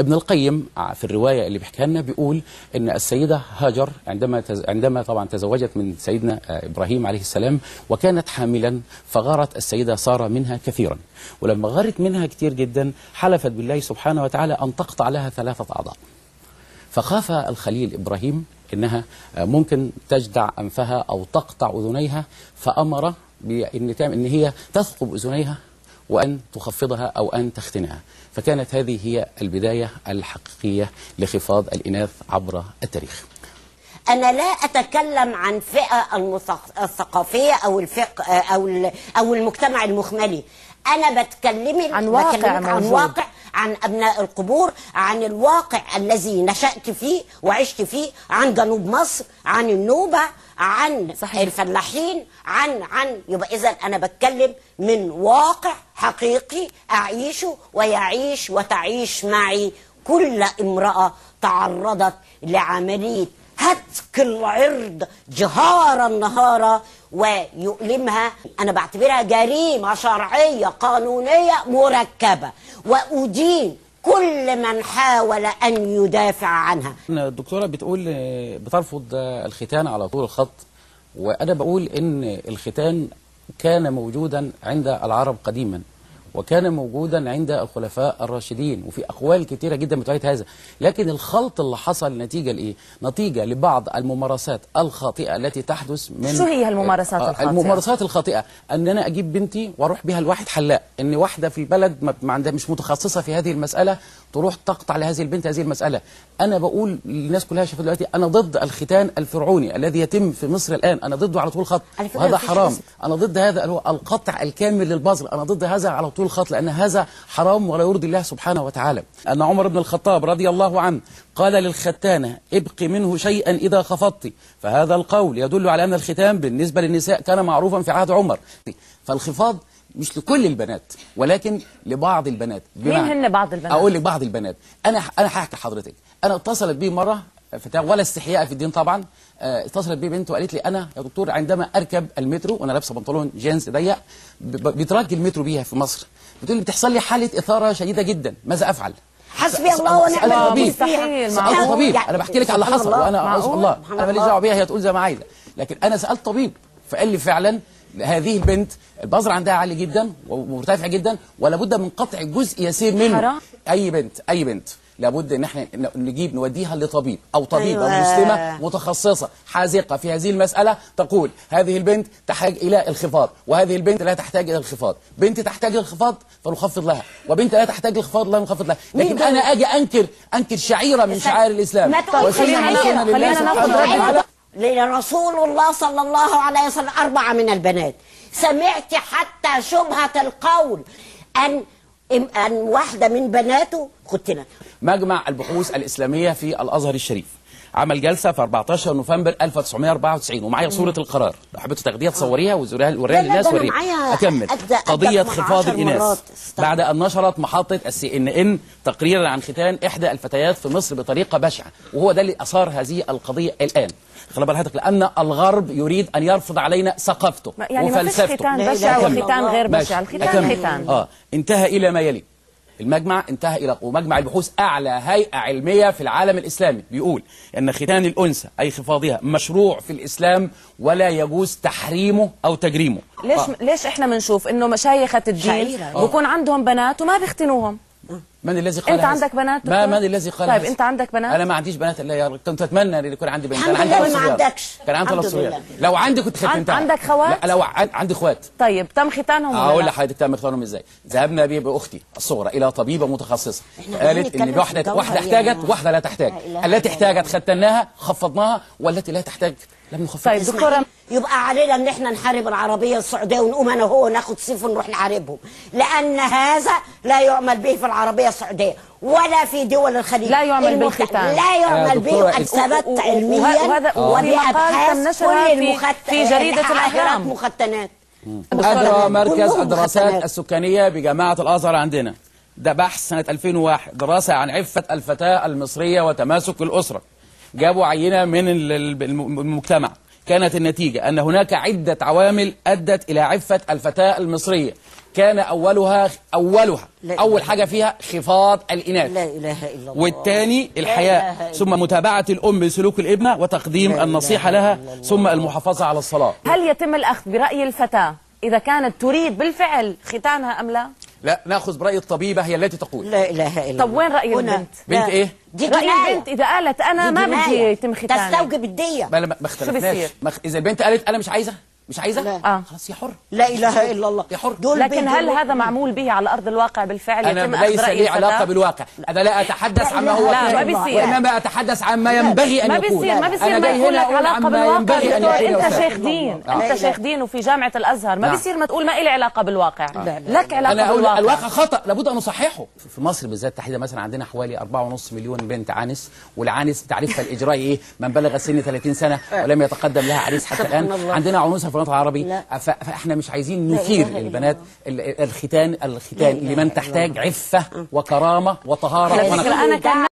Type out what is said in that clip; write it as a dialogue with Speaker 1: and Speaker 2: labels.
Speaker 1: ابن القيم آه، في الرواية اللي بيحكيها لنا بيقول أن السيدة هاجر عندما تز... عندما طبعا تزوجت من سيدنا آه، إبراهيم عليه السلام وكانت حاملا فغارت السيدة سارة منها كثيرا ولما غارت منها كثير جدا حلفت بالله سبحانه وتعالى أن تقطع لها ثلاثة أعضاء فخاف الخليل إبراهيم إنها آه، ممكن تجدع أنفها أو تقطع أذنيها فأمر بأن إن هي تثقب أذنيها وأن تخفضها أو أن تختنها فكانت هذه هي البداية الحقيقية لخفاض الإناث عبر التاريخ
Speaker 2: أنا لا أتكلم عن فئة الثقافية أو الفق أو أو المجتمع المخملي أنا بتكلم عن واقع عن واقع عن أبناء القبور عن الواقع الذي نشأت فيه وعشت فيه عن جنوب مصر عن النوبة عن صحيح. الفلاحين عن عن يبقى اذا انا بتكلم من واقع حقيقي اعيشه ويعيش وتعيش معي كل امراه تعرضت لعمليه هتك العرض جهارا نهارا ويؤلمها أنا بعتبرها جريمة شرعية قانونية مركبة وأدين كل من حاول
Speaker 1: أن يدافع عنها الدكتورة بتقول بترفض الختان على طول الخط وأنا بقول إن الختان كان موجودا عند العرب قديما وكان موجودا عند الخلفاء الراشدين وفي أقوال كثيرة جدا بتعيد هذا لكن الخلط اللي حصل نتيجة لإيه؟ نتيجة لبعض الممارسات الخاطئة التي تحدث من شو هي الممارسات آه، الخاطئة؟ الممارسات الخاطئة أن أنا أجيب بنتي وأروح بها لواحد حلاق أن واحدة في البلد ما عندها مش متخصصة في هذه المسألة تروح تقطع لهذه البنت هذه المسألة أنا بقول للناس كلها شايفة دلوقتي أنا ضد الختان الفرعوني الذي يتم في مصر الآن أنا ضده على طول خط وهذا حرام أنا ضد هذا القطع الكامل للبذر أنا ضد هذا على طول طول الخط لأن هذا حرام ولا يرضي الله سبحانه وتعالى أن عمر بن الخطاب رضي الله عنه قال للختانة ابقي منه شيئا إذا خفضت فهذا القول يدل على أن الختان بالنسبة للنساء كان معروفا في عهد عمر فالخفاض مش لكل البنات ولكن لبعض البنات مين هن بعض البنات؟ أقول لك بعض البنات أنا أنا هحكي لحضرتك أنا اتصلت بي مرة فتاة ولا استحياء في الدين طبعا آه، اتصلت بيه بنته وقالت لي انا يا دكتور عندما اركب المترو وانا لابسه بنطلون جينز ضيق بيترج المترو بيها في مصر بتقول لي بتحصل لي حاله اثاره شديده جدا ماذا افعل؟
Speaker 2: حسبي الله ونعم الوكيل مستحيل سالت طبيب انا بحكي لك على اللي حصل وانا اعوذ الله انا ماليش دعوه بيها هي
Speaker 1: تقول زي ما عايزه لكن انا سالت طبيب فقال لي فعلا هذه البنت البذر عندها عالي جدا ومرتفع جدا ولا بد من قطع جزء يسير منه حرام. اي بنت اي بنت لابد ان احنا نجيب نوديها لطبيب او طبيبه أيوة. مسلمه متخصصه حاذقه في هذه المساله تقول هذه البنت تحتاج الى الخفاض وهذه البنت لا تحتاج الى الخفاض بنت تحتاج الخفاض فنخفض لها وبنت لا تحتاج الخفاض لا نخفض لها لكن انا اجي انكر انكر شعيره من شعائر الاسلام خلينا خلينا ناخد رد لرسول
Speaker 2: الله صلى الله عليه وسلم أربعة من البنات سمعت حتى شبهة القول أن أن واحدة من بناته خدتنا
Speaker 1: مجمع البحوث الإسلامية في الأزهر الشريف عمل جلسة في 14 نوفمبر 1994 ومعايا صورة القرار لو حبيتوا تاخديها تصوريها ووريها للناس وريها أكمل قضية خفاض الإناث بعد أن نشرت محطة السي إن إن تقريرا عن ختان إحدى الفتيات في مصر بطريقة بشعة وهو ده اللي أثار هذه القضية الآن خلي بالحضرتك لأن الغرب يريد أن يرفض علينا ثقافته يعني وفلسفته يعني ما فيش ختان بشع وختان غير بشع الختان ختان آه انتهى إلى ما يلي المجمع انتهى إلى مجمع البحوث أعلى هيئة علمية في العالم الإسلامي بيقول أن ختان الأنثى أي خفاضها مشروع في الإسلام ولا يجوز تحريمه أو تجريمه ليش آه. ليش احنا بنشوف انه مشايخة الدين بكون عندهم بنات وما بيختنوهم من الذي قال انت عندك بنات ما من الذي قال طيب انت عندك بنات انا ما عنديش بنات الا يا كنت اتمنى ان يكون عندي بنات انا عندي ما عندكش كان عندي ثلاث صغير لو عندي كنت ختمتها عندك خوات لا لو عندي اخوات طيب تم ختانهم اقول لحضرتك تم ختانهم ازاي ذهبنا بيه باختي الصغرى الى طبيبه متخصصه قالت ان واحده واحده يعني. احتاجت واحده لا تحتاج التي احتاجت ختناها خفضناها والتي لا تحتاج لم نخفضها طيب دكتوره
Speaker 2: يبقى علينا ان احنا نحارب العربيه السعوديه ونقوم انا وهو ناخد سيف ونروح نحاربهم لان هذا لا يعمل به في العربيه السعوديه ولا في دول الخليج لا يعمل بالختان لا يعمل آه، به اثبات علميا وهذا كل المخت... في جريده الاهرام مختنات
Speaker 1: ادرى مركز الدراسات السكانية بجامعة الأزهر عندنا ده بحث سنة 2001 دراسة عن عفة الفتاة المصرية وتماسك الأسرة جابوا عينة من المجتمع كانت النتيجة أن هناك عدة عوامل أدت إلى عفة الفتاة المصرية كان أولها أولها أول حاجة فيها خفاض الإناث لا إله إلا الله والثاني الحياة ثم متابعة الأم لسلوك الابنة وتقديم النصيحة لها ثم المحافظة على الصلاة هل يتم الأخذ برأي الفتاة إذا كانت تريد بالفعل ختانها أم لا؟ لا ناخذ براي الطبيبه هي التي تقول لا اله الا الله طب وين راي البنت بنت ايه
Speaker 2: دي راي جناية. البنت اذا قالت انا ما بدي يتم ختاني تستوجب الديه
Speaker 1: ما اختلفناش اذا البنت قالت انا مش عايزه مش عايزه آه. آه. خلاص يا حر لا اله الا الله يا حر دول لكن هل دول هذا معمول به على ارض الواقع بالفعل انا ليس لي علاقه بالواقع انا لا اتحدث عما هو لا ما بيصير انما اتحدث عما ينبغي ان يكون ما بيصير ما يكون لك علاقه بالواقع انت شيخ دين نعم. انت شيخ دين وفي جامعه الازهر ما نعم. بيصير ما تقول ما لي علاقه بالواقع نعم. لك علاقه بالواقع الواقع خطا لابد ان اصححه في مصر بالذات تحديدا مثلا عندنا حوالي 4.5 مليون بنت عانس والعانس تعريفها الاجرائي ايه من بلغ سن 30 سنه آه. ولم يتقدم لها عريس حتى الان عندنا عنوسه الشيطانات العربي لا. فاحنا مش عايزين نثير البنات الختان الختان لمن تحتاج عفه آه. وكرامه وطهاره